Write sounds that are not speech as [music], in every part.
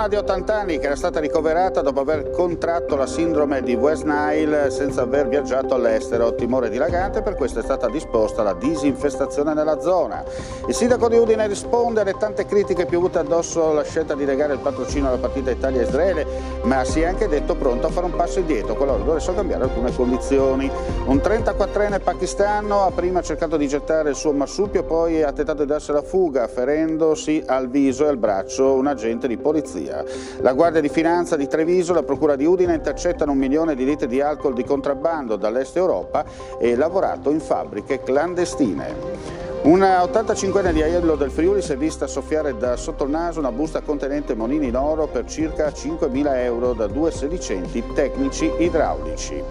donna di 80 anni che era stata ricoverata dopo aver contratto la sindrome di West Nile senza aver viaggiato all'estero. Timore dilagante, per questo è stata disposta la disinfestazione nella zona. Il sindaco di Udine risponde alle tante critiche piovute addosso alla scelta di legare il patrocino alla partita Italia-Israele, ma si è anche detto pronto a fare un passo indietro, qualora dovessero cambiare alcune condizioni. Un 34enne pakistano ha prima cercato di gettare il suo marsupio, poi ha tentato di darsi la fuga, ferendosi al viso e al braccio un agente di polizia. Liguria. La Guardia di Finanza di Treviso e la Procura di Udine intercettano un milione di litri di alcol di contrabbando dall'est Europa e lavorato in fabbriche clandestine. Una 85enne di Aiello del Friuli si è vista soffiare da sotto il naso una busta contenente monini in oro per circa 5.000 euro da due sedicenti tecnici idraulici.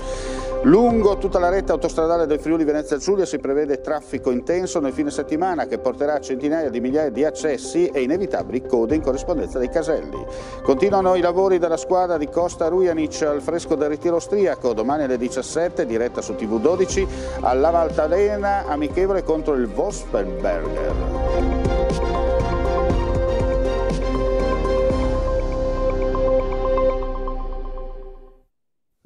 Lungo tutta la rete autostradale del Friuli Venezia Giulia si prevede traffico intenso nel fine settimana che porterà a centinaia di migliaia di accessi e inevitabili code in corrispondenza dei caselli. Continuano i lavori della squadra di Costa Rujanic al fresco del ritiro austriaco, domani alle 17 diretta su TV12 alla Valtalena amichevole contro il Vosperberger.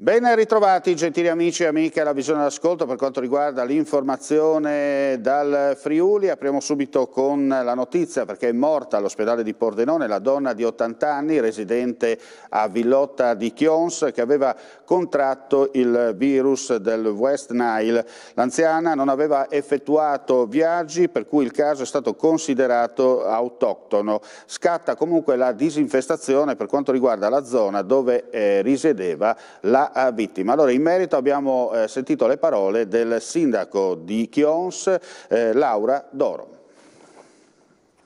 Ben ritrovati gentili amici e amiche alla visione d'ascolto per quanto riguarda l'informazione dal Friuli. Apriamo subito con la notizia perché è morta all'ospedale di Pordenone la donna di 80 anni residente a Villotta di Chions che aveva contratto il virus del West Nile. L'anziana non aveva effettuato viaggi per cui il caso è stato considerato autoctono. Scatta comunque la disinfestazione per quanto riguarda la zona dove eh, risiedeva la eh, vittima. Allora, in merito abbiamo eh, sentito le parole del sindaco di Chions, eh, Laura Doro.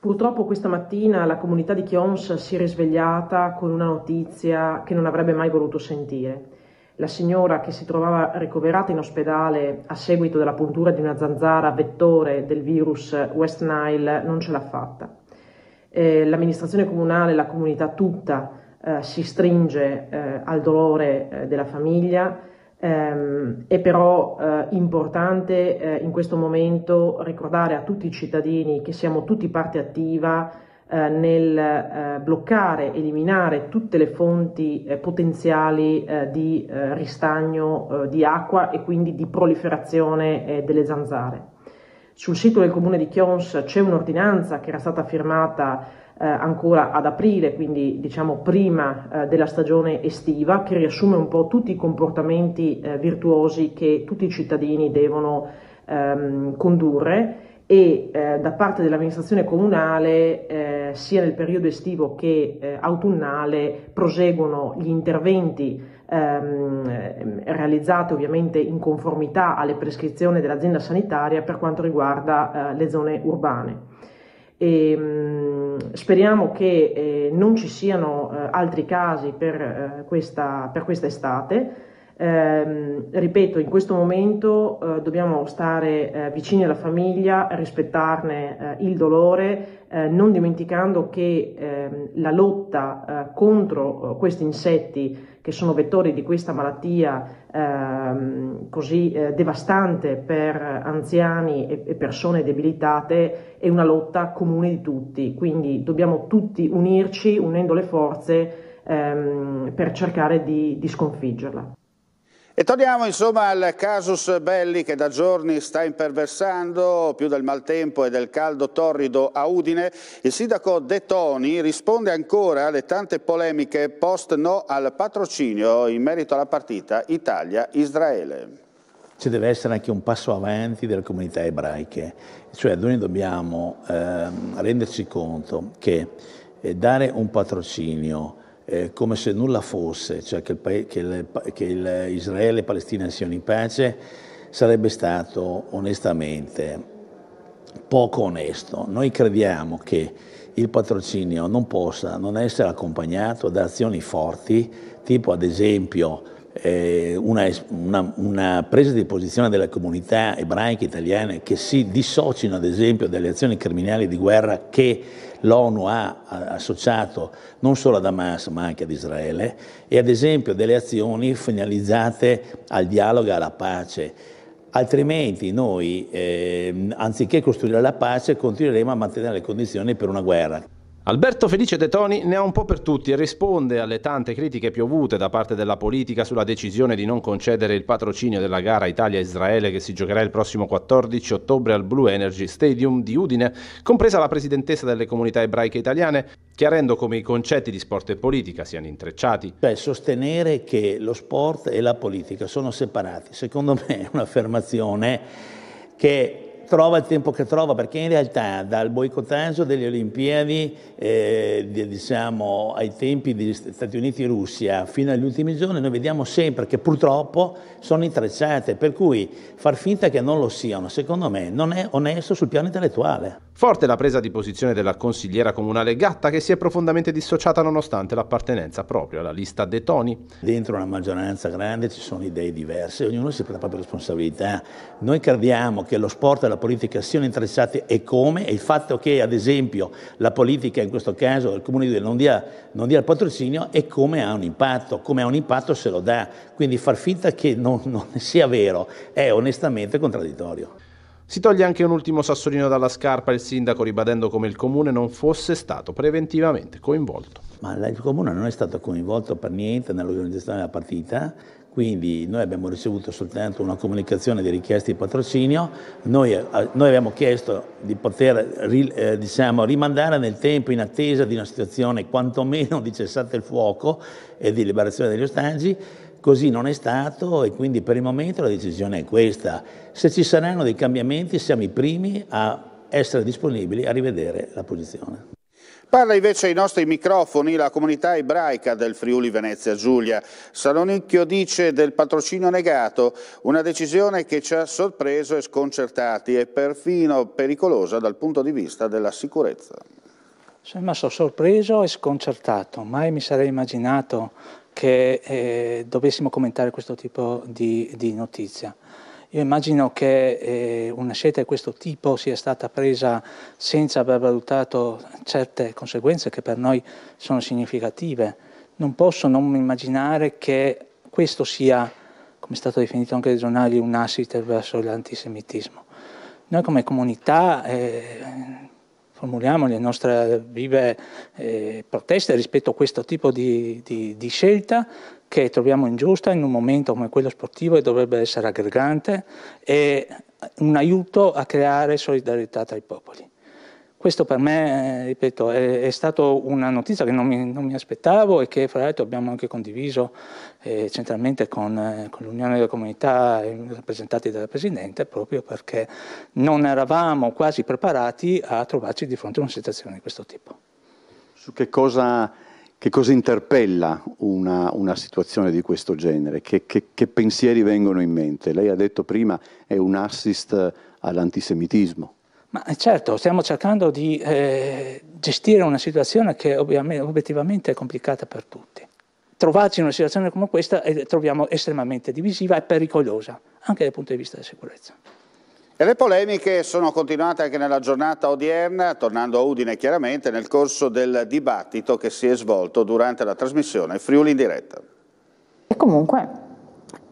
Purtroppo questa mattina la comunità di Chions si è risvegliata con una notizia che non avrebbe mai voluto sentire la signora che si trovava ricoverata in ospedale a seguito della puntura di una zanzara vettore del virus West Nile non ce l'ha fatta. Eh, l'amministrazione comunale, la comunità tutta eh, si stringe eh, al dolore eh, della famiglia, ehm, è però eh, importante eh, in questo momento ricordare a tutti i cittadini che siamo tutti parte attiva eh, nel eh, bloccare, eliminare tutte le fonti eh, potenziali eh, di eh, ristagno di acqua e quindi di proliferazione delle zanzare. Sul sito del comune di Chions c'è un'ordinanza che era stata firmata ancora ad aprile, quindi diciamo prima della stagione estiva, che riassume un po' tutti i comportamenti virtuosi che tutti i cittadini devono ehm, condurre e eh, da parte dell'amministrazione comunale eh, sia nel periodo estivo che eh, autunnale proseguono gli interventi ehm, realizzati ovviamente in conformità alle prescrizioni dell'azienda sanitaria per quanto riguarda eh, le zone urbane. E, ehm, mh, speriamo che eh, non ci siano eh, altri casi per, questa, per questa estate. Eh, ripeto, in questo momento eh, dobbiamo stare eh, vicini alla famiglia, rispettarne eh, il dolore, eh, non dimenticando che ehm, la lotta eh, contro questi insetti, che sono vettori di questa malattia ehm, così devastante per anziani e, e persone debilitate, è una lotta comune di tutti. Quindi dobbiamo tutti unirci, unendo le forze, ehm, per cercare di, di sconfiggerla. E torniamo insomma al casus belli che da giorni sta imperversando, più del maltempo e del caldo torrido a Udine. Il sindaco De Toni risponde ancora alle tante polemiche post no al patrocinio in merito alla partita Italia-Israele. Ci deve essere anche un passo avanti delle comunità ebraiche, cioè noi dobbiamo eh, renderci conto che eh, dare un patrocinio eh, come se nulla fosse, cioè che, il, che, il, che il Israele e Palestina siano in pace, sarebbe stato onestamente poco onesto. Noi crediamo che il patrocinio non possa non essere accompagnato da azioni forti, tipo ad esempio eh, una, una, una, presa di posizione delle comunità ebraiche italiane che si dissociano ad esempio dalle azioni criminali di guerra che l'ONU ha associato non solo ad Hamas ma anche ad Israele e ad esempio delle azioni finalizzate al dialogo e alla pace. Altrimenti noi, eh, anziché costruire la pace, continueremo a mantenere le condizioni per una guerra. Alberto Felice De Toni ne ha un po' per tutti e risponde alle tante critiche piovute da parte della politica sulla decisione di non concedere il patrocinio della gara Italia-Israele che si giocherà il prossimo 14 ottobre al Blue Energy Stadium di Udine, compresa la presidentessa delle comunità ebraiche italiane, chiarendo come i concetti di sport e politica siano intrecciati. Beh, sostenere che lo sport e la politica sono separati, secondo me è un'affermazione che trova il tempo che trova, perché in realtà dal boicottaggio delle Olimpiadi, eh, diciamo ai tempi degli Stati Uniti e Russia, fino agli ultimi giorni, noi vediamo sempre che purtroppo sono intrecciate, per cui far finta che non lo siano, secondo me, non è onesto sul piano intellettuale. Forte la presa di posizione della consigliera comunale Gatta, che si è profondamente dissociata nonostante l'appartenenza proprio alla lista De Toni. Dentro una maggioranza grande ci sono idee diverse, ognuno si prende la propria responsabilità. Noi crediamo che lo sport e la politica siano interessate e come, e il fatto che ad esempio la politica, in questo caso il Comune di Udine, non dia, non dia il patrocinio e come ha un impatto, come ha un impatto se lo dà. Quindi far finta che non, non [laughs] sia vero è onestamente contraddittorio. Si toglie anche un ultimo sassolino dalla scarpa il sindaco ribadendo come il comune non fosse stato preventivamente coinvolto. Ma il comune non è stato coinvolto per niente nell'organizzazione della partita, quindi noi abbiamo ricevuto soltanto una comunicazione di richiesta di patrocinio, noi, eh, noi abbiamo chiesto di poter eh, diciamo, rimandare nel tempo in attesa di una situazione quantomeno di cessate il fuoco e di liberazione degli ostaggi, così non è stato e quindi per il momento la decisione è questa. Se ci saranno dei cambiamenti siamo i primi a essere disponibili a rivedere la posizione. Parla invece ai nostri microfoni la comunità ebraica del Friuli Venezia Giulia. Salonicchio dice del patrocinio negato, una decisione che ci ha sorpreso e sconcertati e perfino pericolosa dal punto di vista della sicurezza. Insomma, sono sorpreso e sconcertato. Mai mi sarei immaginato che eh, dovessimo commentare questo tipo di, di notizia. Io immagino che eh, una scelta di questo tipo sia stata presa senza aver valutato certe conseguenze che per noi sono significative. Non posso non immaginare che questo sia, come è stato definito anche dai giornali, un assiter verso l'antisemitismo. Noi come comunità eh, formuliamo le nostre vive eh, proteste rispetto a questo tipo di, di, di scelta che troviamo ingiusta in un momento come quello sportivo e dovrebbe essere aggregante e un aiuto a creare solidarietà tra i popoli. Questo per me, ripeto, è, è stata una notizia che non mi, non mi, aspettavo e che fra l'altro abbiamo anche condiviso eh, centralmente con, eh, con l'Unione delle Comunità rappresentati dalla Presidente proprio perché non eravamo quasi preparati a trovarci di fronte a una situazione di questo tipo. Su che cosa che cosa interpella una, una situazione di questo genere? Che, che, che, pensieri vengono in mente? Lei ha detto prima è un assist all'antisemitismo. Ma eh, certo, stiamo cercando di eh, gestire una situazione che obiettivamente è complicata per tutti trovarci in una situazione come questa eh, troviamo estremamente divisiva e pericolosa, anche dal punto di vista della sicurezza. E le polemiche sono continuate anche nella giornata odierna, tornando a Udine chiaramente, nel corso del dibattito che si è svolto durante la trasmissione Friuli in diretta. E comunque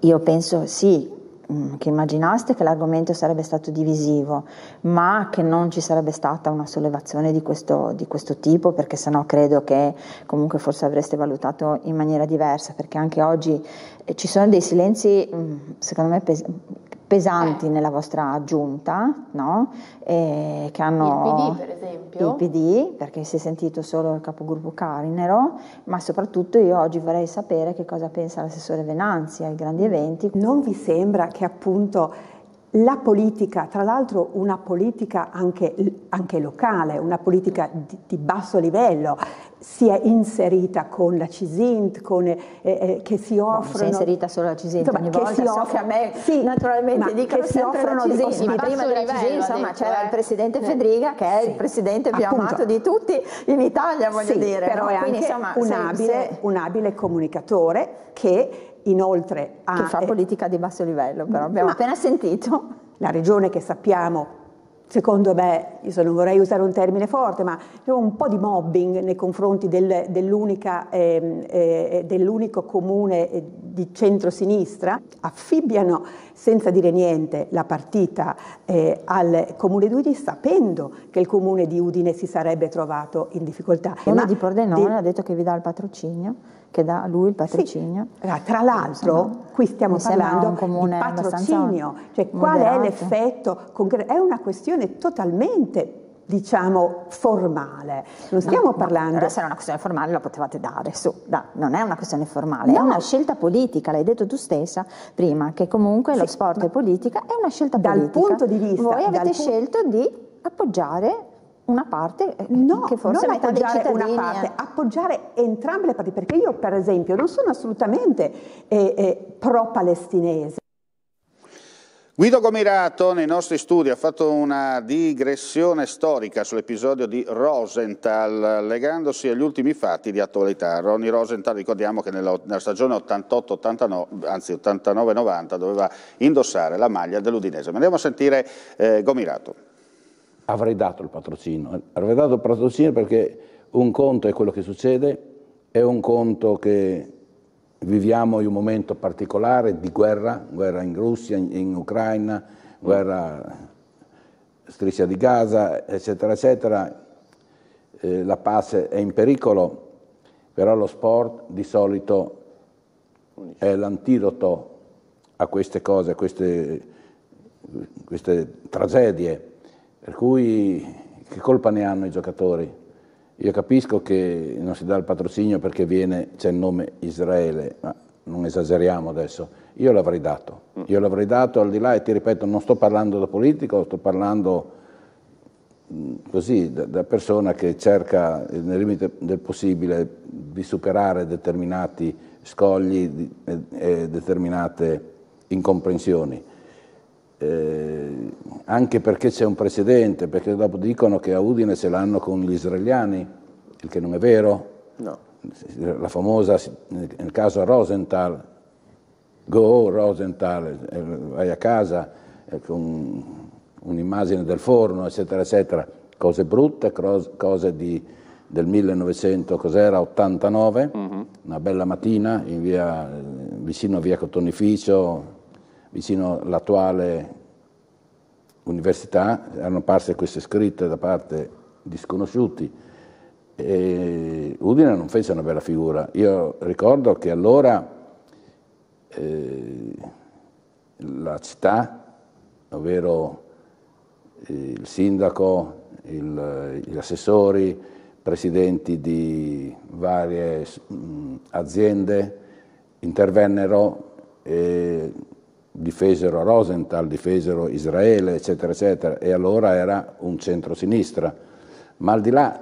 io penso sì, mm, che immaginaste che l'argomento sarebbe stato divisivo, ma che non ci sarebbe stata una sollevazione di questo, di questo tipo, perché sennò credo che comunque forse avreste valutato in maniera diversa, perché anche oggi eh, ci sono dei silenzi, mm, secondo me, pesanti pesanti nella vostra giunta, no? eh, che hanno il PD per esempio, il PD perché si è sentito solo il capogruppo Carinero, ma soprattutto io oggi vorrei sapere che cosa pensa l'assessore Venanzi ai grandi eventi. Non vi sembra che appunto la politica, tra l'altro una politica anche, anche locale, una politica di, di basso livello, si è inserita con la Cisint, con, eh, eh, che si offrono... Si è inserita solo la Cisint, insomma, ogni volta si offre, so a me sì, naturalmente dicono che si offrono la Cisint, così, prima della Cisint insomma c'era eh. il presidente Fedriga che è sì. il presidente più Appunto. amato di tutti in Italia voglio sì, dire. però no? è Quindi, anche insomma, un, abile, se... un abile comunicatore che inoltre ha... Che fa politica di basso livello però, abbiamo appena sentito. La regione che sappiamo secondo me, io non vorrei usare un termine forte, ma un po' di mobbing nei confronti del, eh, eh, dell'unico comune eh, di centrosinistra, affibbiano senza dire niente la partita eh, al comune di Udine sapendo che il comune di Udine si sarebbe trovato in difficoltà. Il comune di Pordenone de... ha detto che vi dà il patrocinio che dà lui il patrocinio. Sì. Ah, tra l'altro, qui stiamo parlando di patrocinio, cioè qual moderato. è l'effetto concreto? È una questione totalmente diciamo formale. Non stiamo no, parlando. No, se era una questione formale la potevate dare, su, da, non è una questione formale, no. è una scelta politica, l'hai detto tu stessa prima, che comunque sì, lo sport è politica, è una scelta dal politica. Dal punto di vista. Voi avete punto... scelto di appoggiare una parte eh, no, che forse non appoggiare una parte, appoggiare entrambe le parti, perché io per esempio non sono assolutamente eh, eh, pro-palestinese. Guido Gomirato nei nostri studi ha fatto una digressione storica sull'episodio di Rosenthal, legandosi agli ultimi fatti di attualità. Ronny Rosenthal, ricordiamo che nella, nella stagione 88-89, anzi 89-90, doveva indossare la maglia dell'Udinese. Ma andiamo a sentire eh, Gomirato avrei dato il patrocino. Avrei dato il patrocino perché un conto è quello che succede, è un conto che viviamo in un momento particolare di guerra, guerra in Russia, in, in Ucraina, guerra striscia di Gaza, eccetera, eccetera. Eh, la pace è in pericolo, però lo sport di solito è l'antidoto a queste cose, a queste, queste tragedie. Per cui che colpa ne hanno i giocatori? Io capisco che non si dà il patrocinio perché viene, c'è il nome Israele, ma non esageriamo adesso. Io l'avrei dato, io l'avrei dato al di là e ti ripeto, non sto parlando da politico, sto parlando così, da, da persona che cerca nel limite del possibile di superare determinati scogli e, e determinate incomprensioni eh, anche perché c'è un precedente, perché dopo dicono che a Udine ce l'hanno con gli israeliani, il che non è vero. No. La famosa, nel caso Rosenthal, go Rosenthal, eh, vai a casa eh, con un'immagine del forno, eccetera, eccetera, cose brutte, cose di, del 1989, mm-hmm. una bella mattina in via, vicino a via Cotonificio, vicino all'attuale università, erano apparse queste scritte da parte di sconosciuti e Udine non fece una bella figura. Io ricordo che allora eh, la città, ovvero eh, il sindaco, il, gli assessori, presidenti di varie mh, mm, aziende intervennero e difesero Rosenthal, difesero Israele, eccetera, eccetera, e allora era un centro-sinistra. Ma al di là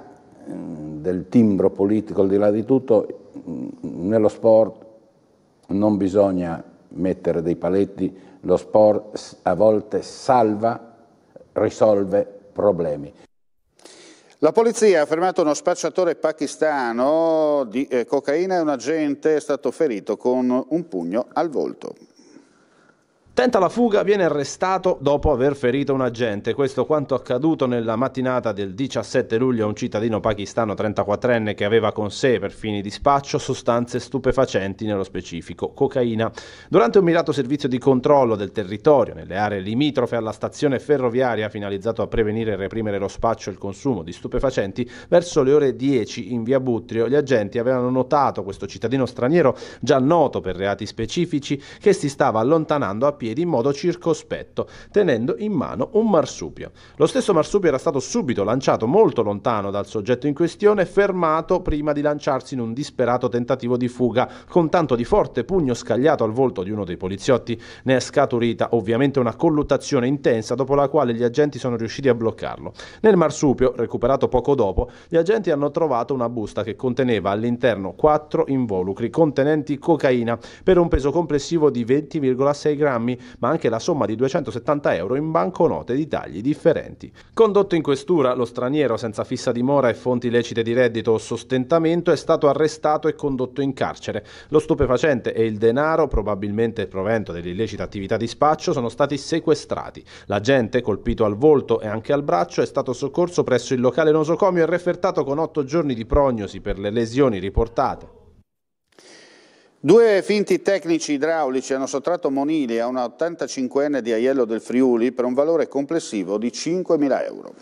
mm, del timbro politico, al di là di tutto, mm, nello sport non bisogna mettere dei paletti, lo sport a volte salva, risolve problemi. La polizia ha fermato uno spacciatore pakistano di eh, cocaina e un agente è stato ferito con un pugno al volto. Tenta la fuga, viene arrestato dopo aver ferito un agente. Questo quanto accaduto nella mattinata del 17 luglio a un cittadino pakistano 34enne che aveva con sé per fini di spaccio sostanze stupefacenti, nello specifico cocaina. Durante un mirato servizio di controllo del territorio nelle aree limitrofe alla stazione ferroviaria finalizzato a prevenire e reprimere lo spaccio e il consumo di stupefacenti, verso le ore 10 in via Butrio gli agenti avevano notato questo cittadino straniero già noto per reati specifici che si stava allontanando a piedi piedi in modo circospetto, tenendo in mano un marsupio. Lo stesso marsupio era stato subito lanciato molto lontano dal soggetto in questione, fermato prima di lanciarsi in un disperato tentativo di fuga, con tanto di forte pugno scagliato al volto di uno dei poliziotti. Ne è scaturita ovviamente una colluttazione intensa, dopo la quale gli agenti sono riusciti a bloccarlo. Nel marsupio, recuperato poco dopo, gli agenti hanno trovato una busta che conteneva all'interno quattro involucri contenenti cocaina per un peso complessivo di 20,6 grammi ma anche la somma di 270 euro in banconote di tagli differenti. Condotto in questura, lo straniero senza fissa dimora e fonti lecite di reddito o sostentamento è stato arrestato e condotto in carcere. Lo stupefacente e il denaro, probabilmente provento dell'illecita attività di spaccio, sono stati sequestrati. L'agente, colpito al volto e anche al braccio, è stato soccorso presso il locale nosocomio e refertato con otto giorni di prognosi per le lesioni riportate. Due finti tecnici idraulici hanno sottratto monili a una 85enne di Aiello del Friuli per un valore complessivo di 5.000 euro.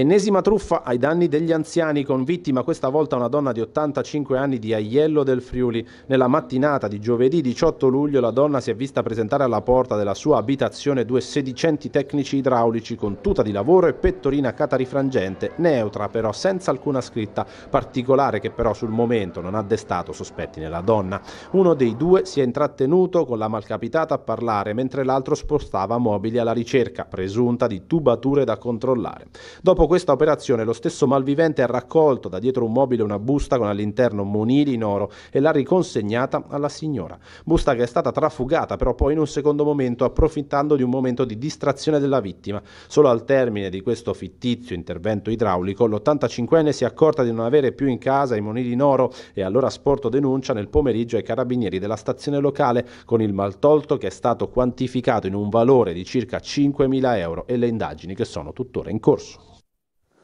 Ennesima truffa ai danni degli anziani con vittima questa volta una donna di 85 anni di Aiello del Friuli. Nella mattinata di giovedì 18 luglio la donna si è vista presentare alla porta della sua abitazione due sedicenti tecnici idraulici con tuta di lavoro e pettorina catarifrangente, neutra però senza alcuna scritta, particolare che però sul momento non ha destato sospetti nella donna. Uno dei due si è intrattenuto con la malcapitata a parlare mentre l'altro spostava mobili alla ricerca presunta di tubature da controllare. Dopo questa operazione lo stesso malvivente ha raccolto da dietro un mobile una busta con all'interno monili in oro e l'ha riconsegnata alla signora. Busta che è stata trafugata però poi in un secondo momento approfittando di un momento di distrazione della vittima. Solo al termine di questo fittizio intervento idraulico l'85enne si è accorta di non avere più in casa i monili in oro e allora sporto denuncia nel pomeriggio ai carabinieri della stazione locale con il maltolto che è stato quantificato in un valore di circa 5.000 euro e le indagini che sono tuttora in corso.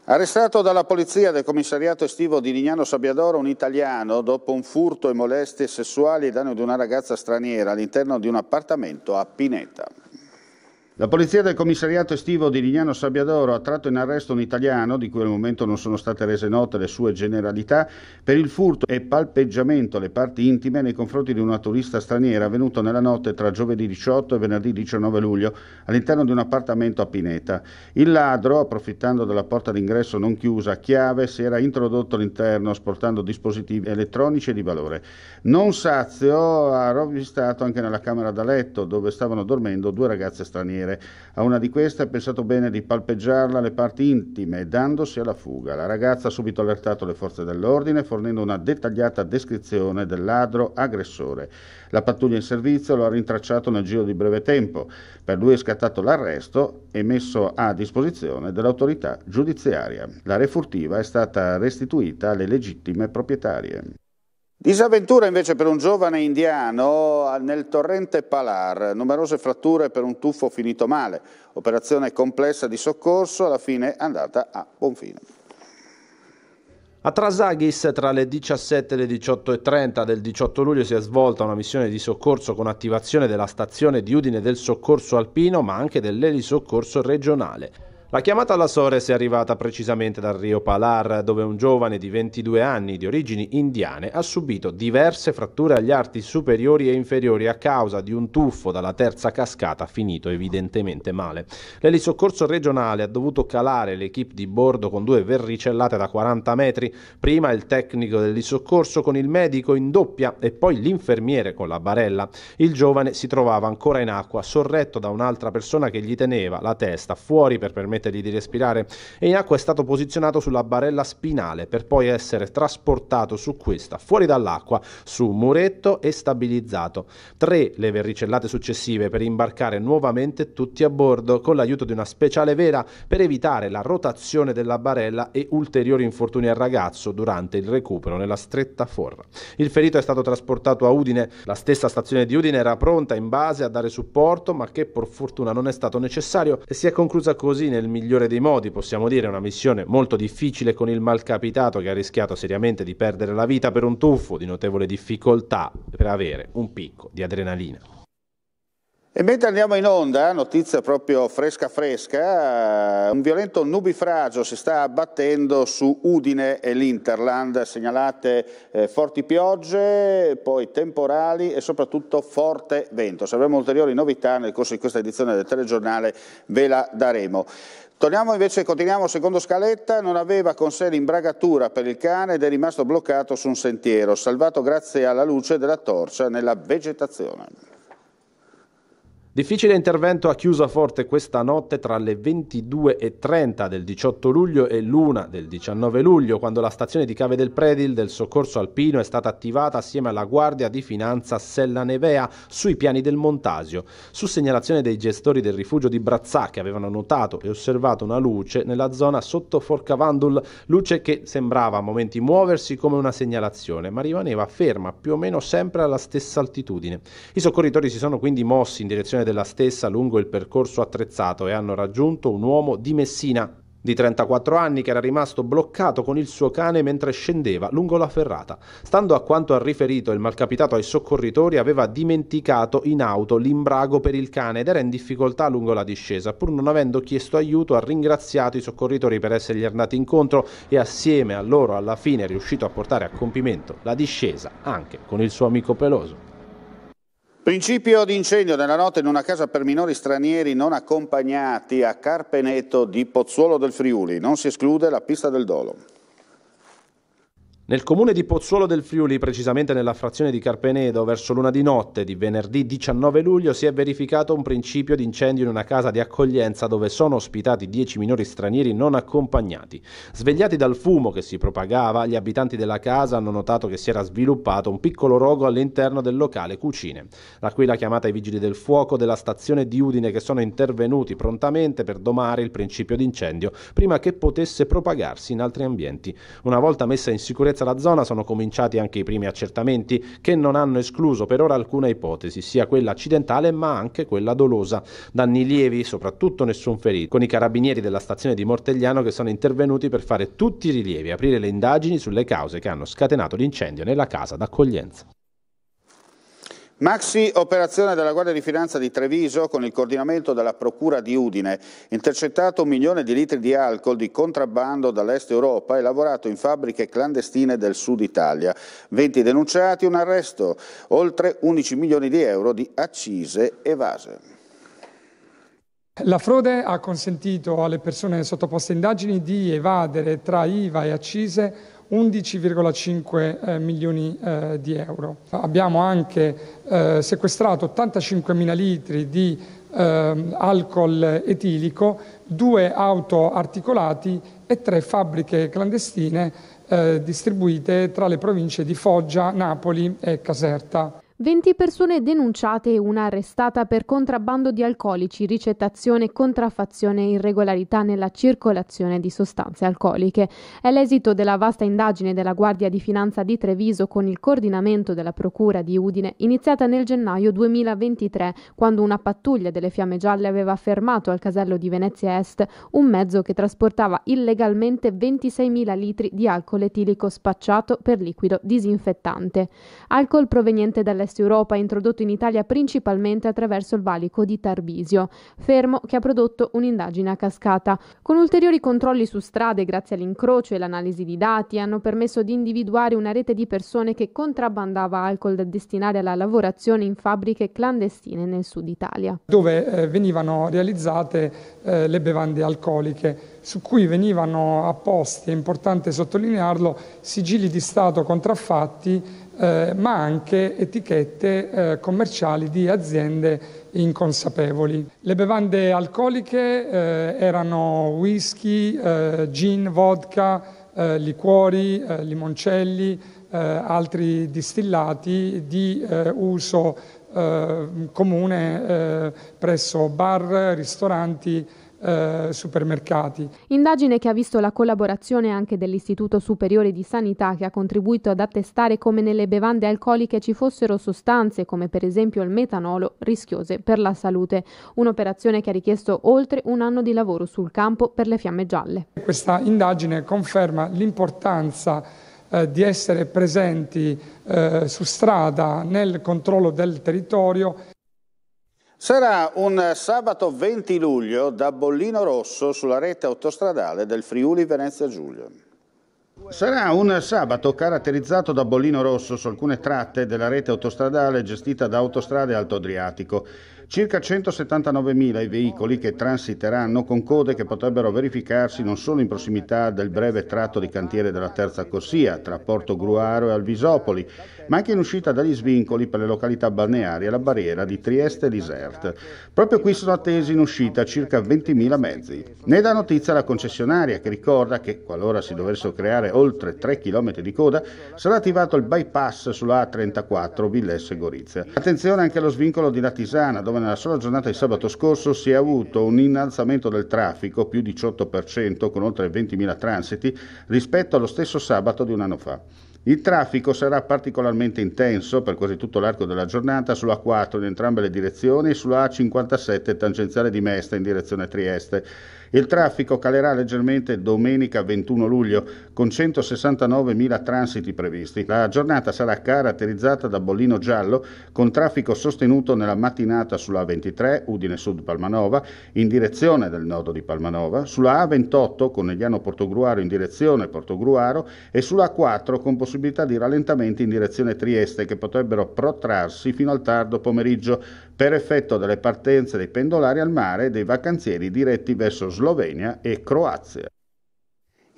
Arrestato dalla polizia del commissariato estivo di Lignano Sabbiadoro un italiano dopo un furto e molestie sessuali e danno di una ragazza straniera all'interno di un appartamento a Pineta. La polizia del commissariato estivo di Lignano Sabbiadoro ha tratto in arresto un italiano, di cui al momento non sono state rese note le sue generalità, per il furto e palpeggiamento alle parti intime nei confronti di una turista straniera avvenuto nella notte tra giovedì 18 e venerdì 19 luglio all'interno di un appartamento a Pineta. Il ladro, approfittando della porta d'ingresso non chiusa a chiave, si era introdotto all'interno sportando dispositivi elettronici di valore. Non sazio ha rovistato anche nella camera da letto dove stavano dormendo due ragazze straniere avvenire. A una di queste ha pensato bene di palpeggiarla le parti intime dandosi alla fuga. La ragazza ha subito allertato le forze dell'ordine fornendo una dettagliata descrizione del ladro aggressore. La pattuglia in servizio lo ha rintracciato nel giro di breve tempo. Per lui è scattato l'arresto e messo a disposizione dell'autorità giudiziaria. La refurtiva è stata restituita alle legittime proprietarie. Disavventura invece per un giovane indiano nel torrente Palar, numerose fratture per un tuffo finito male, operazione complessa di soccorso alla fine andata a buon fine. A Trasagis tra le 17 e le 18.30 del 18 luglio si è svolta una missione di soccorso con attivazione della stazione di Udine del soccorso alpino ma anche dell'elisoccorso regionale. La chiamata alla Sores è arrivata precisamente dal Rio Palar, dove un giovane di 22 anni di origini indiane ha subito diverse fratture agli arti superiori e inferiori a causa di un tuffo dalla terza cascata finito evidentemente male. L'elisoccorso regionale ha dovuto calare l'equipe di bordo con due verricellate da 40 metri, prima il tecnico dell'elisoccorso con il medico in doppia e poi l'infermiere con la barella. Il giovane si trovava ancora in acqua, sorretto da un'altra persona che gli teneva la testa fuori per permettere permettergli di respirare, e in acqua è stato posizionato sulla barella spinale per poi essere trasportato su questa, fuori dall'acqua, su un muretto e stabilizzato. Tre le verricellate successive per imbarcare nuovamente tutti a bordo con l'aiuto di una speciale vera per evitare la rotazione della barella e ulteriori infortuni al ragazzo durante il recupero nella stretta forra. Il ferito è stato trasportato a Udine, la stessa stazione di Udine era pronta in base a dare supporto ma che per fortuna non è stato necessario e si è conclusa così nel nel migliore dei modi, possiamo dire, una missione molto difficile con il malcapitato che ha rischiato seriamente di perdere la vita per un tuffo di notevole difficoltà per avere un picco di adrenalina. E mentre andiamo in onda, notizia proprio fresca fresca, un violento nubifragio si sta abbattendo su Udine e l'Interland, segnalate eh, forti piogge, poi temporali e soprattutto forte vento. Se avremo ulteriori novità nel corso di questa edizione del telegiornale ve la daremo. Torniamo invece, continuiamo secondo Scaletta, non aveva con sé l'imbragatura per il cane ed è rimasto bloccato su un sentiero, salvato grazie alla luce della torcia nella vegetazione. Difficile intervento ha a forte questa notte tra le 22.30 del 18 luglio e l'una del 19 luglio, quando la stazione di Cave del Predil del soccorso alpino è stata attivata assieme alla Guardia di Finanza Sella Nevea sui piani del Montasio, su segnalazione dei gestori del rifugio di Brazzà che avevano notato e osservato una luce nella zona sotto Forcavandul, luce che sembrava a momenti muoversi come una segnalazione, ma rimaneva ferma più o meno sempre alla stessa altitudine. I soccorritori si sono quindi mossi in direzione della stessa lungo il percorso attrezzato e hanno raggiunto un uomo di Messina, di 34 anni che era rimasto bloccato con il suo cane mentre scendeva lungo la ferrata. Stando a quanto ha riferito il malcapitato ai soccorritori aveva dimenticato in auto l'imbrago per il cane ed era in difficoltà lungo la discesa. Pur non avendo chiesto aiuto ha ringraziato i soccorritori per essergli andati incontro e assieme a loro alla fine è riuscito a portare a compimento la discesa anche con il suo amico peloso. Principio di incendio nella notte in una casa per minori stranieri non accompagnati a Carpeneto di Pozzuolo del Friuli. Non si esclude la pista del dolo. Nel comune di Pozzuolo del Friuli, precisamente nella frazione di Carpenedo, verso l'una di notte di venerdì 19 luglio si è verificato un principio di incendio in una casa di accoglienza dove sono ospitati 10 minori stranieri non accompagnati. Svegliati dal fumo che si propagava, gli abitanti della casa hanno notato che si era sviluppato un piccolo rogo all'interno del locale cucine. Da qui la chiamata ai vigili del fuoco della stazione di Udine che sono intervenuti prontamente per domare il principio di incendio prima che potesse propagarsi in altri ambienti. Una volta messa in sicurezza sicurezza alla zona sono cominciati anche i primi accertamenti che non hanno escluso per ora alcuna ipotesi, sia quella accidentale ma anche quella dolosa. Danni lievi, soprattutto nessun ferito, con i carabinieri della stazione di Mortegliano che sono intervenuti per fare tutti i rilievi e aprire le indagini sulle cause che hanno scatenato l'incendio nella casa d'accoglienza. Maxi operazione della Guardia di Finanza di Treviso con il coordinamento della Procura di Udine, intercettato un milione di litri di alcol di contrabbando dall'est Europa e lavorato in fabbriche clandestine del sud Italia. 20 denunciati, un arresto, oltre 11 milioni di euro di accise evase. La frode ha consentito alle persone sottoposte a indagini di evadere tra IVA e accise 11,5 eh, milioni eh, di euro. Abbiamo anche eh, sequestrato 85 mila litri di ehm, alcol etilico, due auto articolati e tre fabbriche clandestine distribuite tra le province di Foggia, Napoli e Caserta. 20 persone denunciate e una arrestata per contrabbando di alcolici, ricettazione, contraffazione e irregolarità nella circolazione di sostanze alcoliche. È l'esito della vasta indagine della Guardia di Finanza di Treviso con il coordinamento della Procura di Udine, iniziata nel gennaio 2023, quando una pattuglia delle Fiamme Gialle aveva fermato al casello di Venezia Est un mezzo che trasportava illegalmente 26.000 litri di alcol etilico spacciato per liquido disinfettante. Alcol proveniente dalle Invest Europa introdotto in Italia principalmente attraverso il valico di Tarbisio, fermo che ha prodotto un'indagine a cascata. Con ulteriori controlli su strade grazie all'incrocio e l'analisi di dati hanno permesso di individuare una rete di persone che contrabbandava alcol da destinare alla lavorazione in fabbriche clandestine nel sud Italia. Dove eh, venivano realizzate eh, le bevande alcoliche su cui venivano apposti, è importante sottolinearlo, sigilli di Stato contraffatti eh, ma anche etichette eh, commerciali di aziende inconsapevoli. Le bevande alcoliche eh, erano whisky, eh, gin, vodka, eh, liquori, eh, limoncelli, altri distillati di uso comune presso bar, ristoranti, eh, supermercati. Indagine che ha visto la collaborazione anche dell'Istituto Superiore di Sanità che ha contribuito ad attestare come nelle bevande alcoliche ci fossero sostanze come per esempio il metanolo rischiose per la salute. Un'operazione che ha richiesto oltre un anno di lavoro sul campo per le fiamme gialle. Questa indagine conferma l'importanza eh, di essere presenti eh, su strada nel controllo del territorio Sarà un sabato 20 luglio da Bollino Rosso sulla rete autostradale del Friuli Venezia Giulio. Sarà un sabato caratterizzato da bollino rosso su alcune tratte della rete autostradale gestita da Autostrade Alto Adriatico. Circa 179.000 i veicoli che transiteranno con code che potrebbero verificarsi non solo in prossimità del breve tratto di cantiere della terza corsia tra Porto Gruaro e Alvisopoli, ma anche in uscita dagli svincoli per le località balneari alla barriera di Trieste e Lisert. Proprio qui sono attesi in uscita circa 20.000 mezzi. Ne dà notizia la concessionaria che ricorda che qualora si dovessero creare oltre 3 km di coda sarà attivato il bypass sulla A34 Villesse Gorizia. Attenzione anche allo svincolo di Latisana dove dove nella sola giornata di sabato scorso si è avuto un innalzamento del traffico più 18% con oltre 20.000 transiti rispetto allo stesso sabato di un anno fa. Il traffico sarà particolarmente intenso per quasi tutto l'arco della giornata sulla a 4 in entrambe le direzioni e sulla A57 tangenziale di Mesta in direzione Trieste il traffico calerà leggermente domenica 21 luglio con 169.000 transiti previsti. La giornata sarà caratterizzata da bollino giallo con traffico sostenuto nella mattinata sulla A23 Udine Sud Palmanova in direzione del nodo di Palmanova, sulla A28 Conegliano Portogruaro in direzione Portogruaro e sulla A4 con possibilità di rallentamenti in direzione Trieste che potrebbero protrarsi fino al tardo pomeriggio per effetto delle partenze dei pendolari al mare e dei vacanzieri diretti verso Slovenia e Croazia.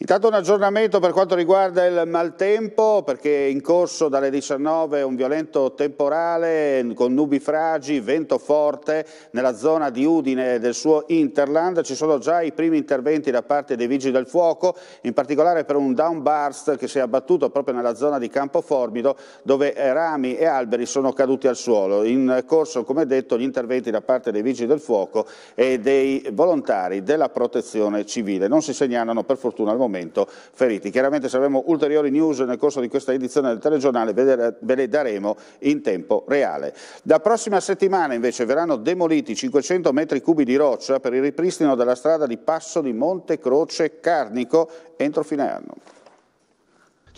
Intanto un aggiornamento per quanto riguarda il maltempo, perché è in corso dalle 19 un violento temporale con nubi nubifragi, vento forte nella zona di Udine e del suo interland. Ci sono già i primi interventi da parte dei Vigili del Fuoco, in particolare per un downburst che si è abbattuto proprio nella zona di Campo Campoformido, dove eh, rami e alberi sono caduti al suolo. In corso, come detto, gli interventi da parte dei Vigili del Fuoco e dei volontari della Protezione Civile. Non si segnalano per fortuna al momento momento feriti. Chiaramente se avremo ulteriori news nel corso di questa edizione del telegiornale ve le daremo in tempo reale. Da prossima settimana invece verranno demoliti 500 metri cubi di roccia per il ripristino della strada di Passo di Monte Croce Carnico entro fine anno.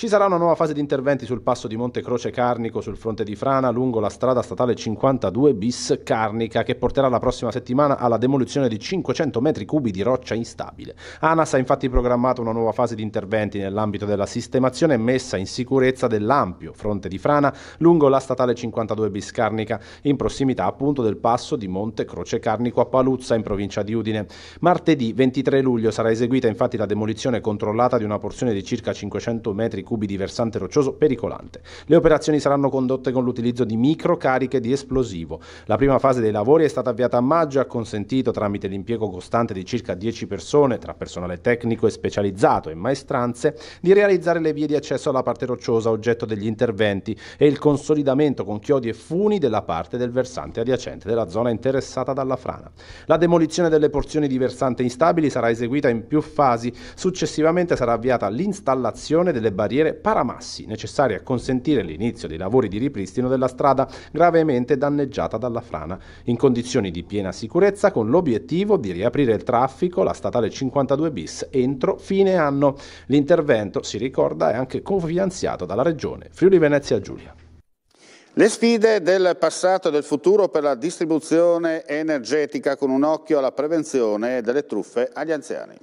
Ci sarà una nuova fase di interventi sul passo di Monte Croce Carnico sul fronte di Frana lungo la strada statale 52 bis Carnica che porterà la prossima settimana alla demolizione di 500 metri cubi di roccia instabile. ANAS ha infatti programmato una nuova fase di interventi nell'ambito della sistemazione e messa in sicurezza dell'ampio fronte di Frana lungo la statale 52 bis Carnica in prossimità appunto del passo di Monte Croce Carnico a Paluzza in provincia di Udine. Martedì 23 luglio sarà eseguita infatti la demolizione controllata di una porzione di circa 500 metri cubi cubi di versante roccioso pericolante. Le operazioni saranno condotte con l'utilizzo di microcariche di esplosivo. La prima fase dei lavori è stata avviata a maggio e ha consentito, tramite l'impiego costante di circa 10 persone, tra personale tecnico e specializzato e maestranze, di realizzare le vie di accesso alla parte rocciosa oggetto degli interventi e il consolidamento con chiodi e funi della parte del versante adiacente della zona interessata dalla frana. La demolizione delle porzioni di versante instabili sarà eseguita in più fasi, successivamente sarà avviata l'installazione delle barriere barriere paramassi necessarie a consentire l'inizio dei lavori di ripristino della strada gravemente danneggiata dalla frana, in condizioni di piena sicurezza con l'obiettivo di riaprire il traffico, la statale 52 bis, entro fine anno. L'intervento, si ricorda, è anche cofinanziato dalla Regione Friuli Venezia Giulia. Le sfide del passato e del futuro per la distribuzione energetica con un occhio alla prevenzione delle truffe agli anziani.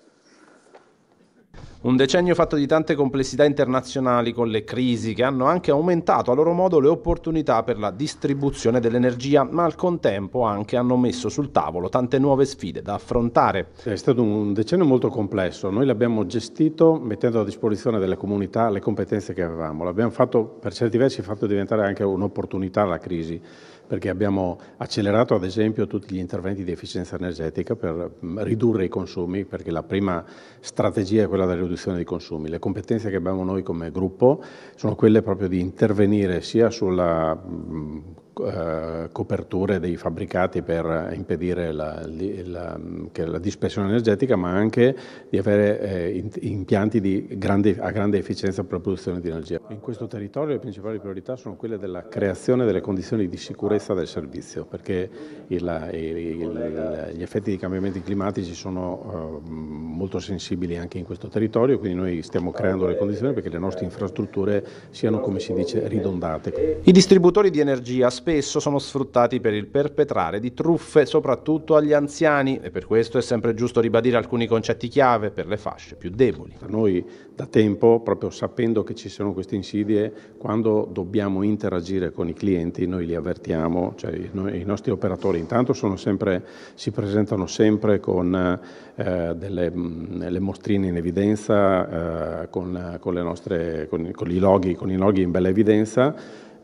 Un decennio fatto di tante complessità internazionali con le crisi che hanno anche aumentato a loro modo le opportunità per la distribuzione dell'energia, ma al contempo anche hanno messo sul tavolo tante nuove sfide da affrontare. È stato un decennio molto complesso, noi l'abbiamo gestito mettendo a disposizione delle comunità le competenze che avevamo, l'abbiamo fatto per certi versi fatto diventare anche un'opportunità la crisi perché abbiamo accelerato ad esempio tutti gli interventi di efficienza energetica per mm, ridurre i consumi, perché la prima strategia è quella della riduzione dei consumi. Le competenze che abbiamo noi come gruppo sono quelle proprio di intervenire sia sulla mm, eh, coperture dei fabbricati per impedire la, la, la dispersione energetica, ma anche di avere eh, impianti grande, a grande efficienza per la produzione di energia. In questo territorio le principali priorità sono quelle della creazione delle condizioni di sicurezza del servizio, perché il, il, il, gli effetti dei cambiamenti climatici sono eh, molto sensibili anche in questo territorio, quindi noi stiamo creando le condizioni perché le nostre infrastrutture siano, come si dice, ridondate. I distributori di energia spesso sono sfruttati per il perpetrare di truffe soprattutto agli anziani e per questo è sempre giusto ribadire alcuni concetti chiave per le fasce più deboli. Noi da tempo, proprio sapendo che ci sono queste insidie, quando dobbiamo interagire con i clienti noi li avvertiamo, cioè noi, i nostri operatori intanto sempre, si presentano sempre con eh, delle, delle mm, mostrine in evidenza, eh, con, con, nostre, con, con i loghi in bella evidenza,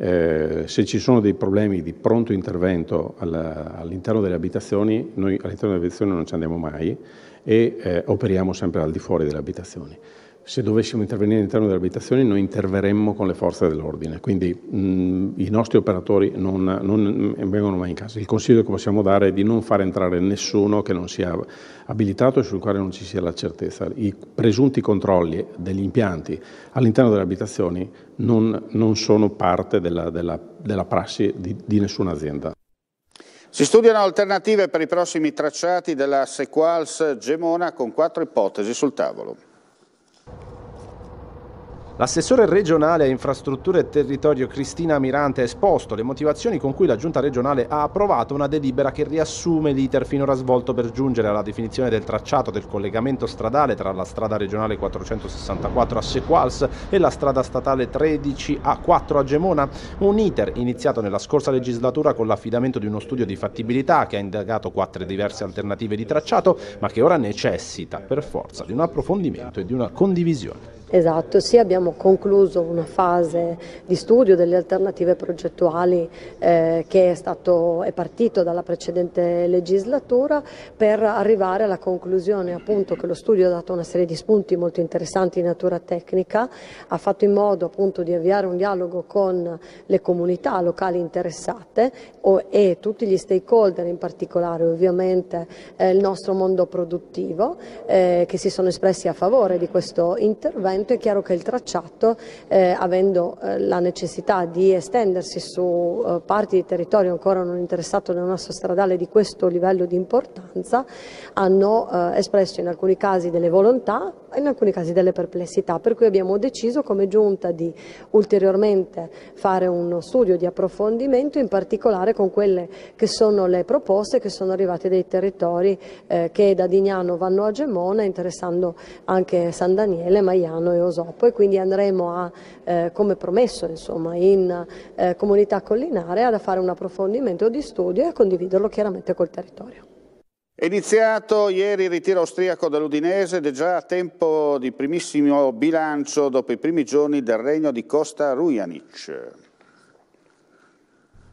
eh, se ci sono dei problemi di pronto intervento alla, all'interno delle abitazioni, noi all'interno delle abitazioni non ci andiamo mai e eh, operiamo sempre al di fuori delle abitazioni se dovessimo intervenire all'interno delle abitazioni noi interverremmo con le forze dell'ordine, quindi mh, mm, i nostri operatori non, non, vengono mai in casa. Il consiglio che possiamo dare è di non far entrare nessuno che non sia abilitato e sul quale non ci sia la certezza. I presunti controlli degli impianti all'interno delle abitazioni non, non sono parte della, della, della prassi di, di nessuna azienda. Si studiano alternative per i prossimi tracciati della Sequals Gemona con quattro ipotesi sul tavolo. L'assessore regionale a infrastrutture e territorio Cristina Mirante ha esposto le motivazioni con cui la Giunta regionale ha approvato una delibera che riassume l'iter finora svolto per giungere alla definizione del tracciato del collegamento stradale tra la strada regionale 464 a Sequals e la strada statale 13 a 4 a Gemona, un iter iniziato nella scorsa legislatura con l'affidamento di uno studio di fattibilità che ha indagato quattro diverse alternative di tracciato, ma che ora necessita per forza di un approfondimento e di una condivisione. Esatto, sì, abbiamo concluso una fase di studio delle alternative progettuali eh, che è, stato, è, partito dalla precedente legislatura per arrivare alla conclusione appunto, che lo studio ha dato una serie di spunti molto interessanti di natura tecnica, ha fatto in modo appunto, di avviare un dialogo con le comunità locali interessate o, e tutti gli stakeholder, in particolare ovviamente eh, il nostro mondo produttivo, eh, che si sono espressi a favore di questo intervento momento è chiaro che il tracciato, eh, avendo eh, la necessità di estendersi su eh, parti di territorio ancora non interessato da un asso stradale di questo livello di importanza, hanno eh, espresso in alcuni casi delle volontà in alcuni casi delle perplessità, per cui abbiamo deciso come giunta di ulteriormente fare uno studio di approfondimento, in particolare con quelle che sono le proposte che sono arrivate dai territori eh, che da Dignano vanno a Gemona, interessando anche San Daniele, Maiano e Osopo e quindi andremo a, eh, come promesso insomma, in eh, comunità collinare a fare un approfondimento di studio e a condividerlo chiaramente col territorio. È iniziato ieri il ritiro austriaco dall'Udinese ed è già tempo di primissimo bilancio dopo i primi giorni del regno di Costa Rujanic.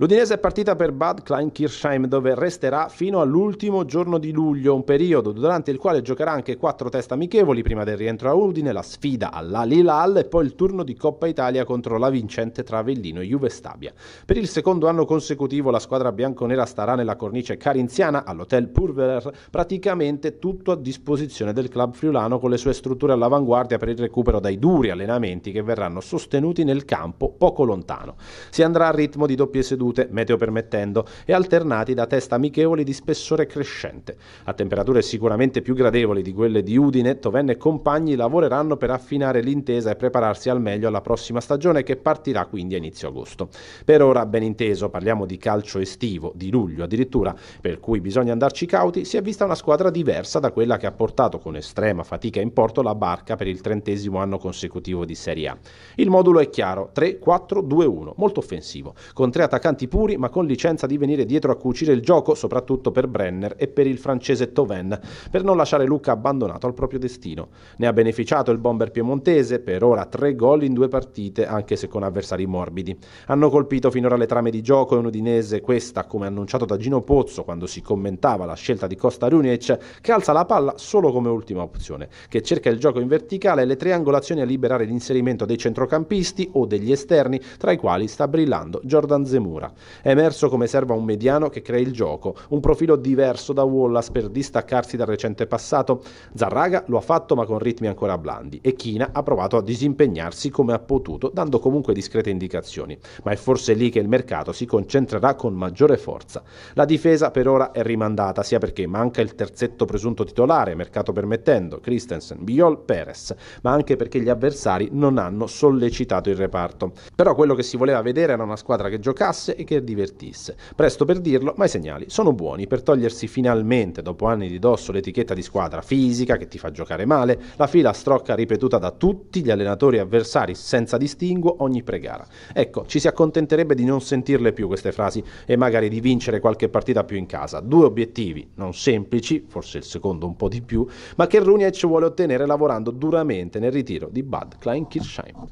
L'Udinese è partita per Bad Kleinkirchheim dove resterà fino all'ultimo giorno di luglio, un periodo durante il quale giocherà anche quattro test amichevoli prima del rientro a Udine, la sfida all'Alilal e poi il turno di Coppa Italia contro la vincente Travellino Juve Stabia. Per il secondo anno consecutivo la squadra bianconera starà nella cornice carinziana all'hotel Purverer, praticamente tutto a disposizione del club friulano con le sue strutture all'avanguardia per il recupero dai duri allenamenti che verranno sostenuti nel campo poco lontano. Si andrà a ritmo di doppie sedute battute, meteo permettendo, e alternati da test amichevoli di spessore crescente. A temperature sicuramente più gradevoli di quelle di Udine, Tovenne e compagni lavoreranno per affinare l'intesa e prepararsi al meglio alla prossima stagione che partirà quindi a inizio agosto. Per ora, ben inteso, parliamo di calcio estivo, di luglio addirittura, per cui bisogna andarci cauti, si è vista una squadra diversa da quella che ha portato con estrema fatica in porto la barca per il trentesimo anno consecutivo di Serie A. Il modulo è chiaro, 3-4-2-1, molto offensivo, con tre attaccanti dilettanti puri, ma con licenza di venire dietro a cucire il gioco, soprattutto per Brenner e per il francese Toven, per non lasciare Luca abbandonato al proprio destino. Ne ha beneficiato il bomber piemontese, per ora tre gol in due partite, anche se con avversari morbidi. Hanno colpito finora le trame di gioco e un udinese, questa, come annunciato da Gino Pozzo quando si commentava la scelta di Costa Runic, che alza la palla solo come ultima opzione, che cerca il gioco in verticale e le triangolazioni a liberare l'inserimento dei centrocampisti o degli esterni, tra i quali sta brillando Jordan Zemura. È emerso come serva un mediano che crei il gioco, un profilo diverso da Wallace per distaccarsi dal recente passato. Zarraga lo ha fatto ma con ritmi ancora blandi e China ha provato a disimpegnarsi come ha potuto, dando comunque discrete indicazioni. Ma è forse lì che il mercato si concentrerà con maggiore forza. La difesa per ora è rimandata sia perché manca il terzetto presunto titolare, mercato permettendo, Christensen, Biol, Perez, ma anche perché gli avversari non hanno sollecitato il reparto. Però quello che si voleva vedere era una squadra che giocasse piacesse e che divertisse. Presto per dirlo, ma i segnali sono buoni per togliersi finalmente, dopo anni di dosso, l'etichetta di squadra fisica che ti fa giocare male, la fila strocca ripetuta da tutti gli allenatori avversari senza distinguo ogni pregara. Ecco, ci si accontenterebbe di non sentirle più queste frasi e magari di vincere qualche partita più in casa. Due obiettivi, non semplici, forse il secondo un po' di più, ma che Runiec vuole ottenere lavorando duramente nel ritiro di Bud Klein Kirchheim.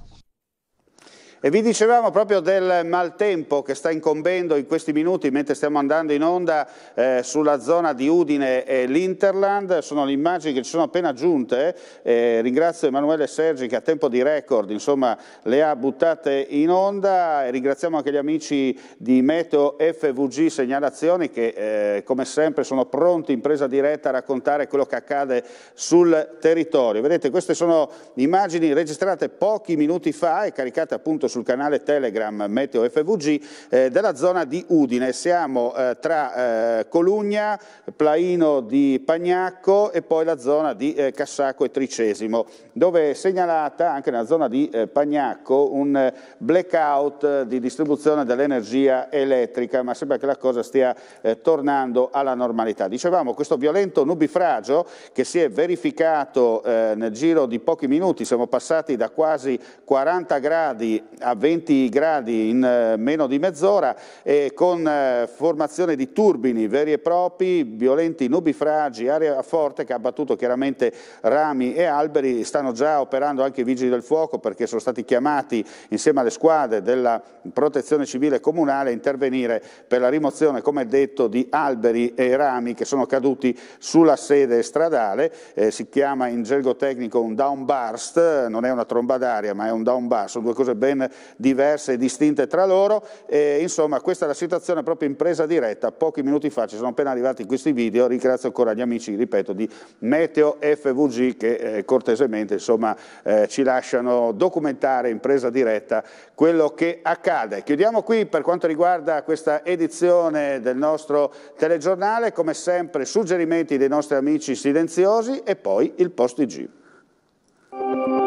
E vi dicevamo proprio del maltempo che sta incombendo in questi minuti mentre stiamo andando in onda eh, sulla zona di Udine e l'Interland, sono le immagini che ci sono appena giunte, eh, eh ringrazio Emanuele Sergi che a tempo di record insomma, le ha buttate in onda, e ringraziamo anche gli amici di Meteo FVG Segnalazioni che eh, come sempre sono pronti in presa diretta a raccontare quello che accade sul territorio. Vedete queste sono immagini registrate pochi minuti fa e caricate appunto sul canale Telegram Meteo FVG eh, della zona di Udine. Siamo eh, tra eh, Colugna, Plaino di Pagnacco e poi la zona di eh, Cassacco e Tricesimo, dove è segnalata anche nella zona di eh, Pagnacco un eh, blackout di distribuzione dell'energia elettrica, ma sembra che la cosa stia tornando alla normalità. Dicevamo questo violento nubifragio che si è verificato nel giro di pochi minuti, siamo passati da quasi 40 gradi a 20 gradi in eh, meno di mezz'ora e con eh, formazione di turbini veri e propri, violenti nubifragi, aria forte che ha abbattuto chiaramente rami e alberi, stanno già operando anche i vigili del fuoco perché sono stati chiamati insieme alle squadre della protezione civile comunale a intervenire per la rimozione, come detto, di alberi e rami che sono caduti sulla sede stradale, eh, si chiama in gergo tecnico un downburst, non è una tromba d'aria ma è un downburst, sono due cose ben diverse e distinte tra loro. E, insomma, questa è la situazione proprio in presa diretta. Pochi minuti fa ci sono appena arrivati questi video. Ringrazio ancora gli amici, ripeto, di Meteo FVG che eh, cortesemente insomma, eh, ci lasciano documentare in presa diretta quello che accade. Chiudiamo qui per quanto riguarda questa edizione del nostro telegiornale. Come sempre, suggerimenti dei nostri amici silenziosi e poi il post IG.